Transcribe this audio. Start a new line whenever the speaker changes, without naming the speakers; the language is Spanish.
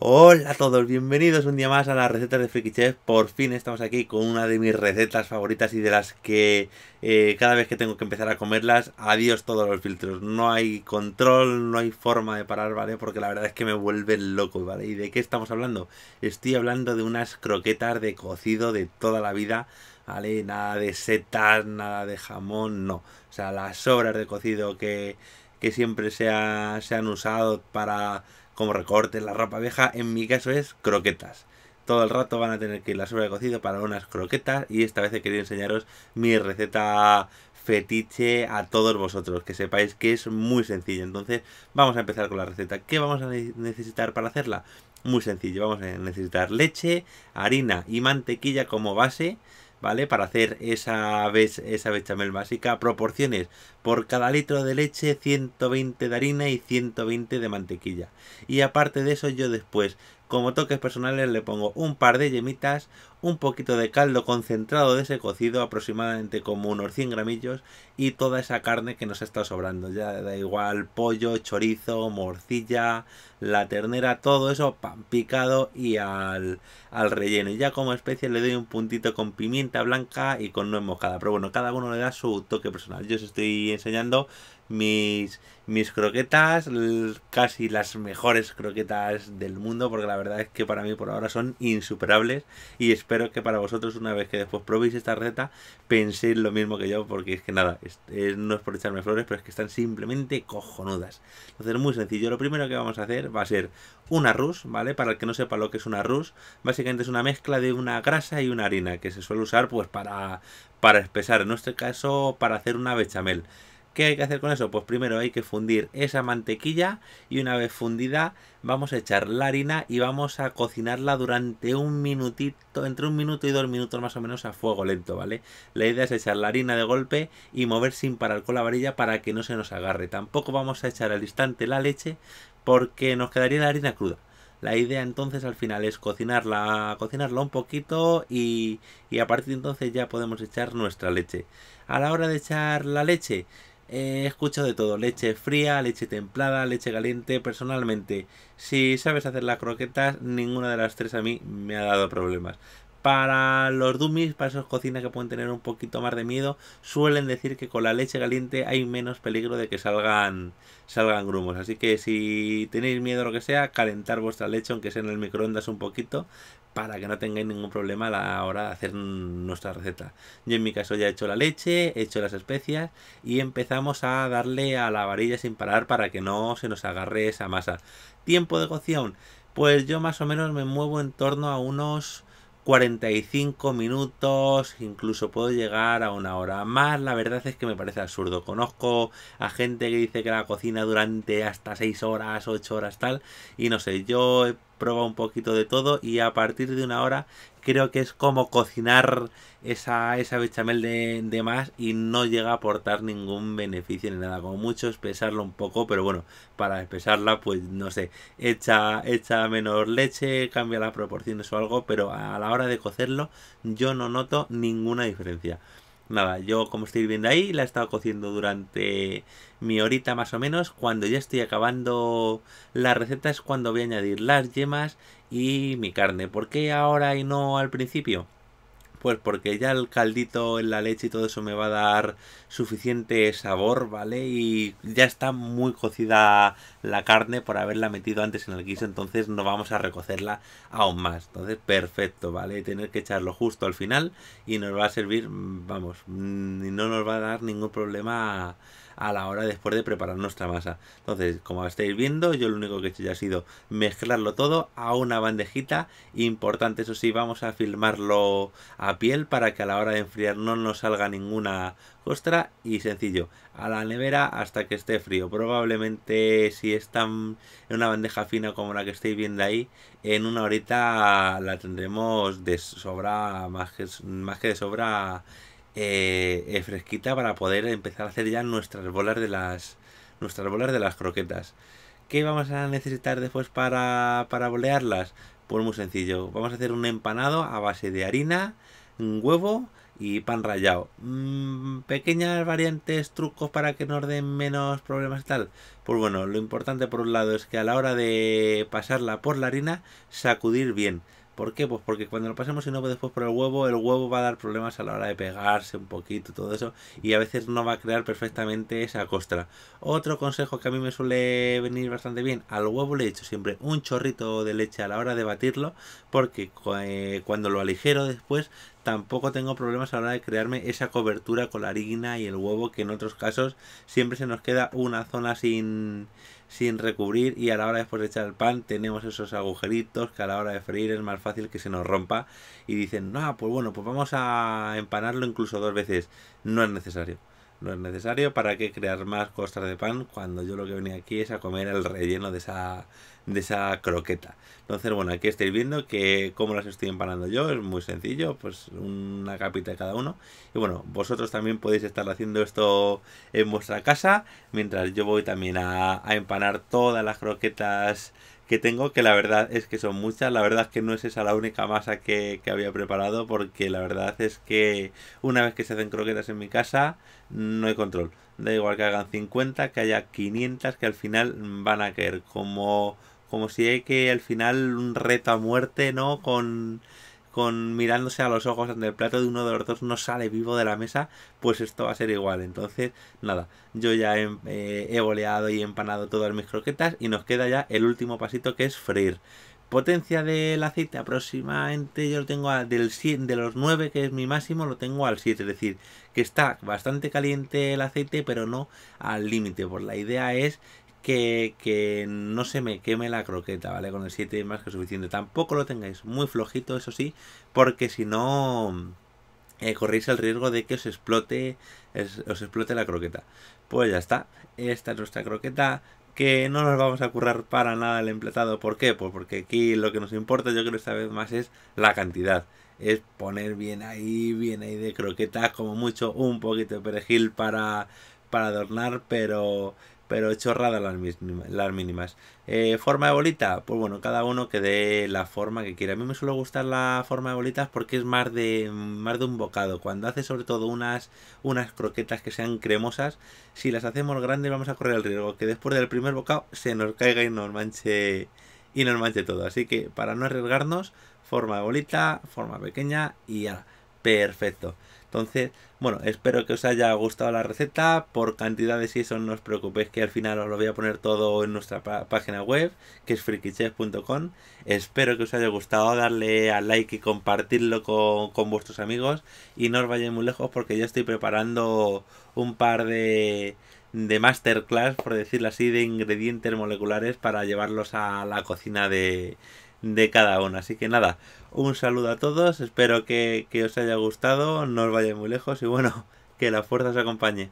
Hola a todos, bienvenidos un día más a las recetas de Freaky Chef. Por fin estamos aquí con una de mis recetas favoritas y de las que eh, cada vez que tengo que empezar a comerlas, adiós todos los filtros. No hay control, no hay forma de parar, ¿vale? Porque la verdad es que me vuelven loco, ¿vale? ¿Y de qué estamos hablando? Estoy hablando de unas croquetas de cocido de toda la vida, ¿vale? Nada de setas, nada de jamón, no. O sea, las sobras de cocido que que siempre se, han usado para como recortes, la ropa vieja, en mi caso es croquetas. Todo el rato van a tener que ir la sobra cocido para unas croquetas y esta vez he querido enseñaros mi receta fetiche a todos vosotros, que sepáis que es muy sencilla. Entonces vamos a empezar con la receta. ¿Qué vamos a necesitar para hacerla? Muy sencillo, vamos a necesitar leche, harina y mantequilla como base. ¿vale? Para hacer esa, vez esa bechamel básica. Proporciones. Por cada litro de leche, 120 de harina y 120 de mantequilla. Y aparte de eso, yo después como toques personales le pongo un par de yemitas, un poquito de caldo concentrado de ese cocido, aproximadamente como unos 100 gramillos, y toda esa carne que nos está sobrando. Ya da igual pollo, chorizo, morcilla, la ternera, todo eso pan picado y al, al relleno. Y ya como especie le doy un puntito con pimienta blanca y con nuez moscada. Pero bueno, cada uno le da su toque personal. Yo os estoy enseñando mis, mis croquetas, casi las mejores croquetas del mundo, porque la verdad es que para mí por ahora son insuperables y espero que para vosotros una vez que después probéis esta receta penséis lo mismo que yo, porque es que nada, no es por echarme flores, pero es que están simplemente cojonudas. Entonces muy sencillo, lo primero que vamos a hacer va a ser una rus, ¿vale? Para el que no sepa lo que es una rus, básicamente es una mezcla de una grasa y una harina que se suele usar pues para, para espesar, en nuestro caso para hacer una bechamel. ¿Qué hay que hacer con eso? Pues primero hay que fundir esa mantequilla y una vez fundida vamos a echar la harina y vamos a cocinarla durante un minutito, entre un minuto y dos minutos más o menos a fuego lento, ¿vale? La idea es echar la harina de golpe y mover sin parar con la varilla para que no se nos agarre. Tampoco vamos a echar al instante la leche porque nos quedaría la harina cruda. La idea entonces al final es cocinarla, cocinarla un poquito y, y a partir de entonces ya podemos echar nuestra leche. A la hora de echar la leche, He eh, escucho de todo, leche fría, leche templada, leche caliente. Personalmente, si sabes hacer las croquetas, ninguna de las tres a mí me ha dado problemas. Para los dummies, para esas cocinas que pueden tener un poquito más de miedo, suelen decir que con la leche caliente hay menos peligro de que salgan, salgan grumos. Así que si tenéis miedo o lo que sea, calentar vuestra leche, aunque sea en el microondas un poquito, para que no tengáis ningún problema a la hora de hacer nuestra receta. Yo en mi caso ya he hecho la leche, he hecho las especias y empezamos a darle a la varilla sin parar para que no se nos agarre esa masa. Tiempo de cocción, pues yo más o menos me muevo en torno a unos 45 minutos, incluso puedo llegar a una hora más. La verdad es que me parece absurdo. Conozco a gente que dice que la cocina durante hasta 6 horas, 8 horas, tal. Y no sé, yo he probado un poquito de todo y a partir de una hora creo que es como cocinar esa, bechamel de, más y no llega a aportar ningún beneficio ni nada. Como mucho espesarlo un poco, pero bueno, para espesarla, pues no sé, echa, echa menos leche, cambia las proporciones o algo, pero a la hora de cocerlo yo no noto ninguna diferencia. Nada, yo como estoy viendo ahí, la he estado cociendo durante mi horita más o menos. Cuando ya estoy acabando la receta es cuando voy a añadir las yemas y mi carne. ¿Por qué ahora y no al principio? Pues porque ya el caldito en la leche y todo eso me va a dar suficiente sabor, ¿vale? Y ya está muy cocida la carne por haberla metido antes en el guiso, entonces no vamos a recocerla aún más. Entonces, perfecto, ¿vale? Tener que echarlo justo al final y nos va a servir, mm, vamos, mm, y no nos va a dar ningún problema a la hora después de preparar nuestra masa. Entonces, como estáis viendo, yo lo único que he hecho ya ha sido mezclarlo todo a una bandejita. Importante, eso sí, vamos a filmarlo a piel para que a la hora de enfriar no nos salga ninguna costra y sencillo, a la nevera hasta que esté frío. Probablemente si están en una bandeja fina como la que estáis viendo ahí, en una horita la tendremos de sobra, más que, más que de sobra eh, fresquita para poder empezar a hacer ya nuestras bolas de las nuestras bolas de las croquetas. ¿Qué vamos a necesitar después para, para bolearlas? Pues muy sencillo, vamos a hacer un empanado a base de harina, un huevo y pan rallado. Mm, pequeñas variantes, trucos para que nos den menos problemas y tal. Pues bueno, lo importante por un lado es que a la hora de pasarla por la harina, sacudir bien. ¿Por qué? Pues porque cuando lo pasemos y no después por el huevo, el huevo va a dar problemas a la hora de pegarse un poquito, todo eso, y a veces no va a crear perfectamente esa costra. Otro consejo que a mí me suele venir bastante bien, al huevo le echo siempre un chorrito de leche a la hora de batirlo, porque eh, cuando lo aligero después tampoco tengo problemas a la hora de crearme esa cobertura con la harina y el huevo que en otros casos siempre se nos queda una zona sin, sin recubrir y a la hora después de echar el pan tenemos esos agujeritos que a la hora de freír es más fácil que se nos rompa y dicen, no, pues bueno, pues vamos a empanarlo incluso dos veces, no es necesario. No es necesario. ¿Para que crear más costas de pan cuando yo lo que venía aquí es a comer el relleno de esa, de esa croqueta? Entonces, bueno, aquí estáis viendo que cómo las estoy empanando yo. Es muy sencillo, pues una capita de cada uno. Y bueno, vosotros también podéis estar haciendo esto en vuestra casa. Mientras yo voy también a, a empanar todas las croquetas que tengo, que la verdad es que son muchas. La verdad es que no es esa la única masa que, había preparado, porque la verdad es que una vez que se hacen croquetas en mi casa, no hay control. Da igual que hagan 50, que haya 500, que al final van a caer como, como si hay que al final un reto a muerte, ¿no? Con con mirándose a los ojos ante el plato de uno de los dos no sale vivo de la mesa, pues esto va a ser igual. Entonces, nada, yo ya he, eh, boleado y empanado todas mis croquetas y nos queda ya el último pasito que es freír. Potencia del aceite aproximadamente yo lo tengo del 100, de los 9 que es mi máximo, lo tengo al 7, es decir, que está bastante caliente el aceite pero no al límite, pues la idea es que, no se me queme la croqueta, ¿vale? Con el 7 más que suficiente. Tampoco lo tengáis muy flojito, eso sí, porque si no eh, corréis el riesgo de que os explote, os explote la croqueta. Pues ya está, esta es nuestra croqueta que no nos vamos a currar para nada el emplatado. ¿Por qué? Pues porque aquí lo que nos importa, yo creo esta vez más, es la cantidad. Es poner bien ahí, bien ahí de croquetas, como mucho un poquito de perejil para, para adornar, pero pero chorradas las, las mínimas. Eh, forma de bolita, pues bueno, cada uno que dé la forma que quiera. A mí me suele gustar la forma de bolitas porque es más de, más de un bocado. Cuando hace sobre todo unas, unas croquetas que sean cremosas, si las hacemos grandes vamos a correr el riesgo que después del primer bocado se nos caiga y nos manche y nos manche todo. Así que para no arriesgarnos, forma de bolita, forma pequeña y ya, perfecto. Entonces, bueno, espero que os haya gustado la receta. Por cantidades y eso no os preocupéis que al final os lo voy a poner todo en nuestra página web, que es frikichef.com. Espero que os haya gustado, darle al like y compartirlo con, con vuestros amigos. Y no os vayáis muy lejos porque ya estoy preparando un par de de masterclass, por decirlo así, de ingredientes moleculares para llevarlos a la cocina de, de cada uno. Así que nada, un saludo a todos, espero que, que os haya gustado, no os vayáis muy lejos y bueno, que la fuerza os acompañe.